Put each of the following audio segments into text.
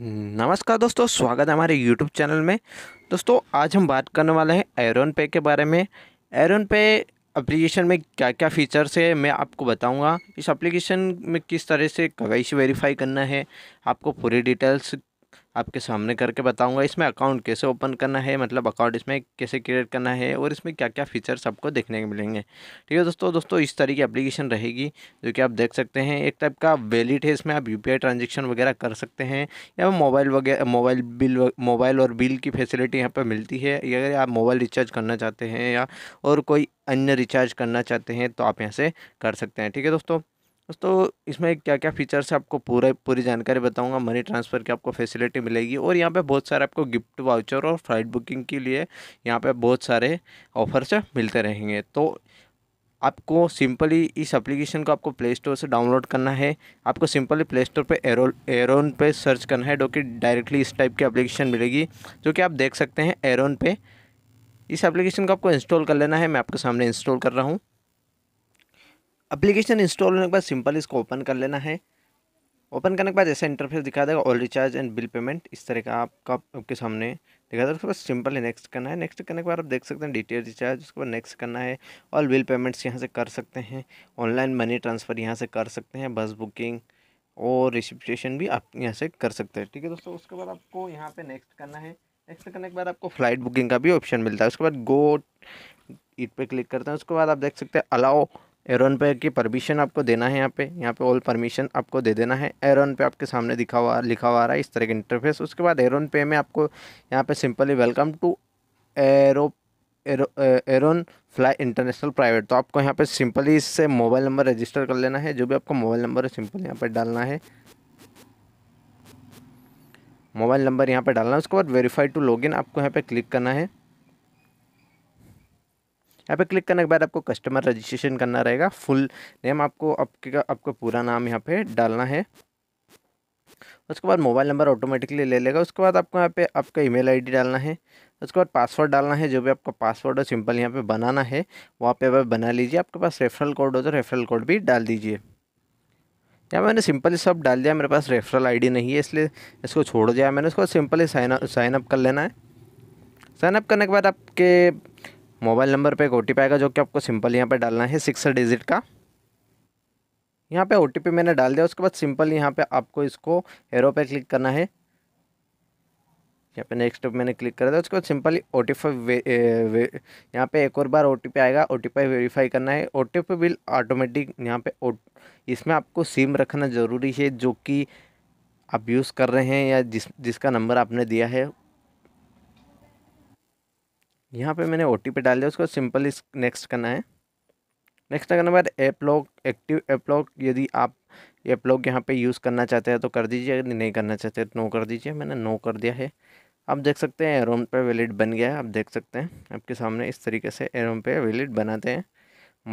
हम्म, नमस्कार दोस्तों स्वागत है हमारे यूट्यूब चैनल में दोस्तों आज हम बात करने वाले हैं एरोन पे के बारे में एरोन पे अप्लीकेशन में क्या क्या फ़ीचर्स है मैं आपको बताऊंगा इस एप्लीकेशन में किस तरह से कवैसी वेरीफाई करना है आपको पूरी डिटेल्स आपके सामने करके बताऊंगा इसमें अकाउंट कैसे ओपन करना है मतलब अकाउंट इसमें कैसे क्रिएट करना है और इसमें क्या क्या फीचर्स आपको देखने को मिलेंगे ठीक है दोस्तों दोस्तों इस तरह की एप्लीकेशन रहेगी जो कि आप देख सकते हैं एक टाइप का वैलिड है इसमें आप यू पी ट्रांजेक्शन वगैरह कर सकते हैं या मोबाइल वगैरह मोबाइल बिल मोबाइल और बिल की फैसिलिटी यहाँ पर मिलती है अगर आप मोबाइल रिचार्ज करना चाहते हैं या और कोई अन्य रिचार्ज करना चाहते हैं तो आप यहाँ से कर सकते हैं ठीक है दोस्तों दोस्तों इसमें क्या क्या फीचर्स है आपको पूरा पूरी जानकारी बताऊंगा मनी ट्रांसफ़र की आपको फैसिलिटी मिलेगी और यहाँ पे बहुत सारे आपको गिफ्ट वाउचर और फ्लाइट बुकिंग के लिए यहाँ पे बहुत सारे ऑफर्स मिलते रहेंगे तो आपको सिंपली इस एप्लीकेशन को आपको प्ले स्टोर से डाउनलोड करना है आपको सिंपली प्ले स्टोर पर एरो एरोन पर सर्च करना है जो कि डायरेक्टली इस टाइप की अप्लीकेशन मिलेगी जो कि आप देख सकते हैं एरोन पे इस एप्लीकेशन को आपको इंस्टॉल कर लेना है मैं आपके सामने इंस्टॉल कर रहा हूँ एप्लीकेशन इंस्टॉल होने के बाद सिंपल इसको ओपन कर लेना है ओपन करने के बाद ऐसा इंटरफेस दिखा देगा all recharge and bill payment इस तरह का आपका आपके सामने दिखा देगा उसके बाद सिंपल नेक्स्ट करना है नेक्स्ट करने के बाद आप देख सकते हैं डिटेल रिचार्ज उसके बाद नेक्स्ट करना है और बिल पेमेंट्स यहाँ से कर सकते हैं ऑनलाइन मनी ट्रांसफ़र यहाँ से कर सकते हैं बस बुकिंग और रिसिप्टेशन भी आप यहाँ से कर सकते हैं ठीक है दोस्तों उसके बाद आपको यहाँ पर नेक्स्ट करना है नेक्स्ट करने के बाद आपको फ़्लाइट बुकिंग का भी ऑप्शन मिलता है उसके बाद गो इट पर क्लिक करते हैं उसके बाद आप देख सकते हैं अलाओ एरोन पे की परमिशन आपको देना है यहाँ पे यहाँ पे ऑल परमिशन आपको दे देना है एरोन पे आपके सामने दिखा हुआ लिखा हुआ आ रहा है इस तरह का इंटरफेस उसके बाद एरोन पे में आपको यहाँ पे सिंपली वेलकम टू एरो एरोन फ्लाई इंटरनेशनल प्राइवेट तो आपको यहाँ पे सिंपली इससे मोबाइल नंबर रजिस्टर कर लेना है जो भी आपका मोबाइल नंबर है सिंपल यहाँ पर डालना है मोबाइल नंबर यहाँ पर डालना है उसके बाद वेरीफाई टू लॉगिन आपको यहाँ पे क्लिक करना है यहाँ पे क्लिक करने के बाद आपको कस्टमर रजिस्ट्रेशन करना रहेगा फुल नेम आपको आपके का आपका पूरा नाम यहाँ पे डालना है उसके बाद मोबाइल नंबर ऑटोमेटिकली ले लेगा उसके बाद आपको यहाँ पे आपका ईमेल आईडी डालना है उसके बाद पासवर्ड डालना है जो भी आपका पासवर्ड और सिंपल यहाँ पर बनाना है वहाँ आप बना लीजिए आपके पास रेफरल कोड हो तो रेफरल कोड भी डाल दीजिए यहाँ मैंने सिंपली सब डाल दिया मेरे पास रेफरल आईडी नहीं है इसलिए इसको छोड़ दिया मैंने उसको सिंपली साइन साइनअप कर लेना है साइनअप करने के बाद आपके मोबाइल नंबर पे एक ओ आएगा जो कि आपको सिंपल यहाँ पे डालना है सिक्स डिजिट का यहाँ पे ओ मैंने डाल दिया उसके बाद सिंपल यहाँ पे आपको इसको एरो पे क्लिक करना है यहाँ पे नेक्स्ट मैंने क्लिक कर दिया उसके बाद सिंपली ओ टी यहाँ पे एक और बार ओ आएगा ओ टी वेरीफाई करना है ओ टी बिल ऑटोमेटिक यहाँ पे इसमें आपको सिम रखना ज़रूरी है जो कि आप यूज़ कर रहे हैं या जिस जिसका नंबर आपने दिया है यहाँ पे मैंने ओ टी पी डाल दिया उसको सिंपल इस नेक्स्ट करना है नेक्स्ट करने के बाद app lock active app lock यदि आप ऐप लॉक यहाँ पे यूज़ करना चाहते हैं तो कर दीजिए नहीं करना चाहते तो नो कर दीजिए मैंने नो कर दिया है आप देख सकते हैं एरोम पे वैलिड बन गया है आप देख सकते हैं आपके सामने इस तरीके से एरोम पे वैलिड बनाते हैं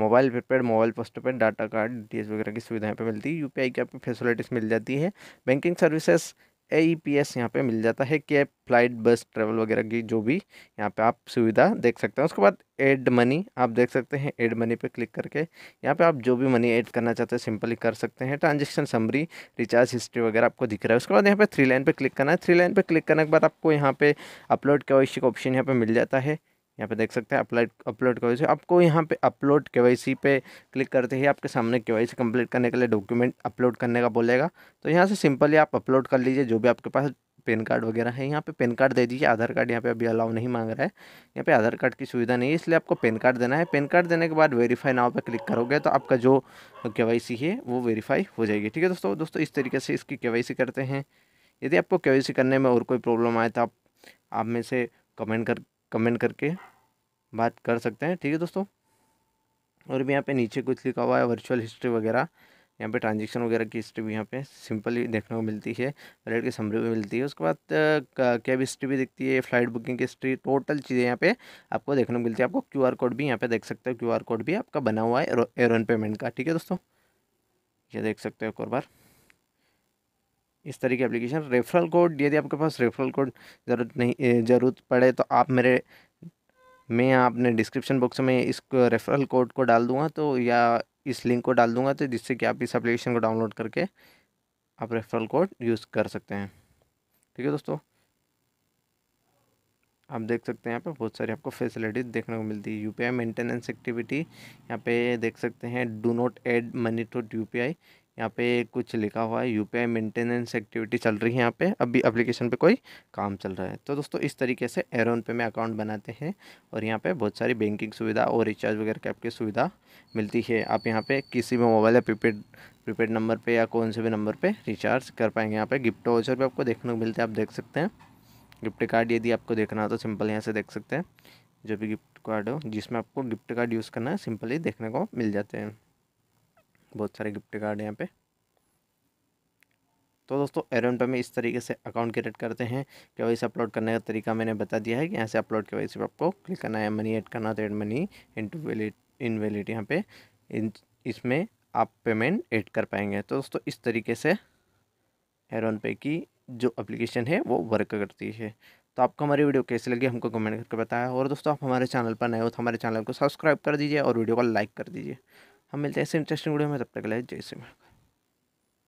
mobile prepaid mobile post paid data card D वगैरह की सुविधाएं पे मिलती है यूपीआई की आपको फैसिलिटीज़ मिल जाती है banking services A P S यहाँ पर मिल जाता है कि फ्लाइट बस ट्रेवल वगैरह की जो भी यहाँ पे आप सुविधा देख सकते हैं उसके बाद एड मनी आप देख सकते हैं एड मनी पे क्लिक करके यहाँ पे आप जो भी मनी ऐड करना चाहते हैं सिंपली कर सकते हैं ट्रांजेक्शन समरी रिचार्ज हिस्ट्री वगैरह आपको दिख रहा है उसके बाद यहाँ पर थ्री लाइन पर क्लिक करना है थ्री लाइन पे क्लिक करने के बाद आपको यहाँ पे अपलोड के ऑप्शन यहाँ पर मिल जाता है यहाँ पे देख सकते हैं अपलाइड अपलोड के आपको यहाँ पे अपलोड के पे क्लिक करते ही आपके सामने के वाई कंप्लीट करने के लिए डॉक्यूमेंट अपलोड करने का बोलेगा तो यहाँ से सिंपली आप अपलोड कर लीजिए जो भी आपके पास पेन कार्ड वगैरह है यहाँ पे पेन कार्ड दे दीजिए आधार कार्ड यहाँ पे अभी अलाउ नहीं मांग रहा है यहाँ पे आधार कार्ड की सुविधा नहीं है इसलिए आपको पेन कार्ड देना है पेन कार्ड देने के बाद वेरीफाई नाव पे क्लिक करोगे तो आपका जो के है वो वेरीफाई हो जाएगी ठीक है दोस्तों दोस्तों इस तरीके से इसकी के करते हैं यदि आपको के करने में और कोई प्रॉब्लम आए तो आप में से कमेंट कर कमेंट करके बात कर सकते हैं ठीक है दोस्तों और भी यहाँ पे नीचे कुछ लिखा हुआ है वर्चुअल हिस्ट्री वगैरह यहाँ पे ट्रांजेक्शन वगैरह की हिस्ट्री भी यहाँ पे सिंपली देखने को मिलती है रेट की समरी भी मिलती है उसके बाद कैब हिस्ट्री भी दिखती है फ्लाइट बुकिंग की हिस्ट्री टोटल चीज़ें यहाँ पे आपको देखने को मिलती है आपको क्यूआर कोड भी यहाँ पे देख सकते हो क्यूआर कोड भी आपका बना हुआ है एयरन पेमेंट का ठीक है दोस्तों ये देख सकते हो एक और बार इस तरह की एप्लीकेशन रेफरल कोड यदि आपके पास रेफरल कोड ज़रूरत नहीं ज़रूरत पड़े तो आप मेरे मैं आपने डिस्क्रिप्शन बॉक्स में इस रेफरल कोड को डाल दूँगा तो या इस लिंक को डाल दूँगा तो जिससे कि आप इस एप्लीकेशन को डाउनलोड करके आप रेफरल कोड यूज़ कर सकते हैं ठीक है दोस्तों आप देख सकते हैं यहाँ पे बहुत सारी आपको फैसिलिटीज़ देखने को मिलती है यूपीआई मेंटेनेंस एक्टिविटी यहाँ पे देख सकते हैं do not add money to UPI यहाँ पे कुछ लिखा हुआ है U P I maintenance activity चल रही है यहाँ पे अभी एप्लीकेशन पे कोई काम चल रहा है तो दोस्तों इस तरीके से एरोन पे में अकाउंट बनाते हैं और यहाँ पे बहुत सारी बैंकिंग सुविधा और रिचार्ज वगैरह की आपकी सुविधा मिलती है आप यहाँ पे किसी भी मोबाइल या प्रीपेड प्रीपेड नंबर पर या कौन से भी नंबर पर रिचार्ज कर पाएंगे यहाँ पर गिफ्ट वाउचर भी आपको देखने को मिलते हैं आप देख सकते हैं गिफ्ट कार्ड यदि आपको देखना हो तो सिंपल यहाँ से देख सकते हैं जो भी गिफ्ट कार्ड हो जिसमें आपको गिफ्ट कार्ड यूज़ करना है सिंपली देखने को मिल जाते हैं बहुत सारे गिफ्ट कार्ड हैं यहाँ पे तो दोस्तों एरोन पे में इस तरीके से अकाउंट क्रिएट करते हैं के वाई अपलोड करने का तरीका मैंने बता दिया है कि यहाँ से अपलोड के वाई पे आपको क्लिक करना है मनी ऐड करना तो add money into valid invalid यहाँ पे इन इसमें आप पेमेंट ऐड कर पाएंगे तो दोस्तों इस तरीके से एरोन पे की जो अप्लीकेशन है वो वर्क करती है तो आपको हमारी वीडियो कैसी लगी हमको कमेंट करके बताया और दोस्तों आप हमारे चैनल पर नए हो तो हमारे चैनल को सब्सक्राइब कर दीजिए और वीडियो को लाइक कर दीजिए हम हाँ, मिलते हैं ऐसे इंटरेस्टिंग वीडियो में तब तक के जय श्री